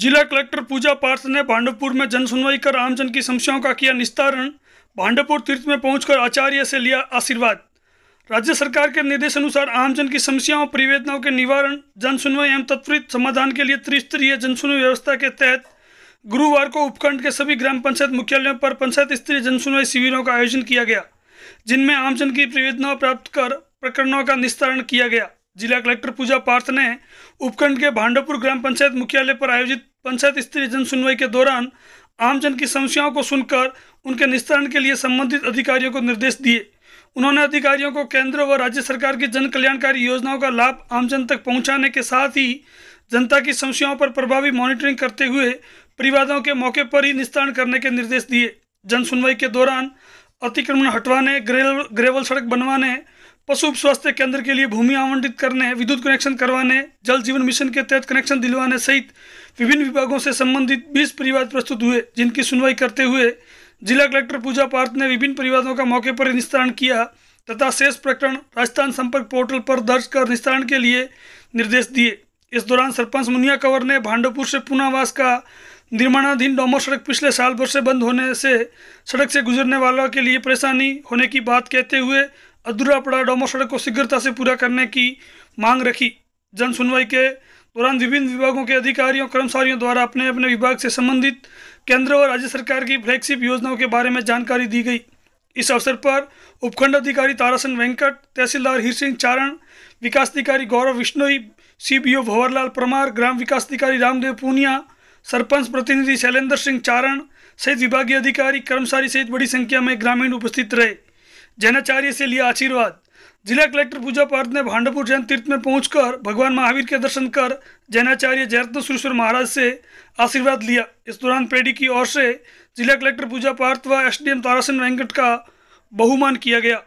जिला कलेक्टर पूजा पार्थ ने भांडवपुर में जनसुनवाई कर आमजन की समस्याओं का किया निस्तारण भांडवपुर तीर्थ में पहुंचकर आचार्य से लिया आशीर्वाद राज्य सरकार के निर्देश अनुसार आमजन की समस्याओं परिवेदनाओं के निवारण जनसुनवाई एवं तत्वित समाधान के लिए त्रिस्तरीय जनसुनवाई व्यवस्था के तहत गुरुवार को उपखंड के सभी ग्राम पंचायत मुख्यालयों पर पंचायत स्तरीय जनसुनवाई शिविरों का आयोजन किया गया जिनमें आमजन की परिवेदनाओं प्राप्त कर प्रकरणों का निस्तारण किया गया जिला कलेक्टर पूजा पार्थ ने उपखंड के भांडापुर ग्राम पंचायत मुख्यालय पर आयोजित पंचायत स्तरीय जन सुनवाई के दौरान आमजन की समस्याओं को सुनकर उनके निस्तारण के लिए संबंधित अधिकारियों को निर्देश दिए उन्होंने अधिकारियों को केंद्र व राज्य सरकार की जन कल्याणकारी योजनाओं का लाभ आमजन तक पहुंचाने के साथ ही जनता की समस्याओं पर प्रभावी मॉनिटरिंग करते हुए परिवादों के मौके पर ही निस्तारण करने के निर्देश दिए जन सुनवाई के दौरान अतिक्रमण हटवाने ग्रेवल सड़क बनवाने पशु स्वास्थ्य केंद्र के लिए भूमि आवंटित करने विद्युत कनेक्शन करवाने जल जीवन मिशन के तहत कनेक्शन दिलवाने सहित विभिन्न विभागों से संबंधित बीस परिवार प्रस्तुत हुए जिनकी सुनवाई करते हुए जिला कलेक्टर पूजा पार्थ ने विभिन्न परिवारों का मौके पर निस्तारण किया तथा शेष प्रकरण राजस्थान संपर्क पोर्टल पर दर्ज कर निस्तारण के लिए निर्देश दिए इस दौरान सरपंच मुनिया कंवर ने भांडोपुर से पुनावास का निर्माणाधीन डोमर सड़क पिछले साल भर से बंद होने से सड़क से गुजरने वालों के लिए परेशानी होने की बात कहते हुए अधूरा पड़ा डोमो सड़क को शीघ्रता से पूरा करने की मांग रखी जन सुनवाई के दौरान विभिन्न विभागों के अधिकारियों कर्मचारियों द्वारा अपने अपने विभाग से संबंधित केंद्र और राज्य सरकार की फ्लैगशिप योजनाओं के बारे में जानकारी दी गई इस अवसर पर उपखंड अधिकारी तारासन वेंकट तहसीलदार हीर सिंह चारण विकास अधिकारी गौरव विश्नोई सीबीओ भंवरलाल परमार ग्राम विकास अधिकारी रामदेव पूनिया सरपंच प्रतिनिधि शैलेंद्र सिंह चारण सहित विभागीय अधिकारी कर्मचारी सहित बड़ी संख्या में ग्रामीण उपस्थित रहे जैनाचार्य से लिया आशीर्वाद जिला कलेक्टर पूजा पार्थ ने भांडपुर जैन तीर्थ में पहुंचकर भगवान महावीर के दर्शन कर जैनाचार्य जयरत्न सुरेश्वर महाराज से आशीर्वाद लिया इस दौरान पेडी की ओर से जिला कलेक्टर पूजा पार्थ व एम तारासन वेंकट का बहुमान किया गया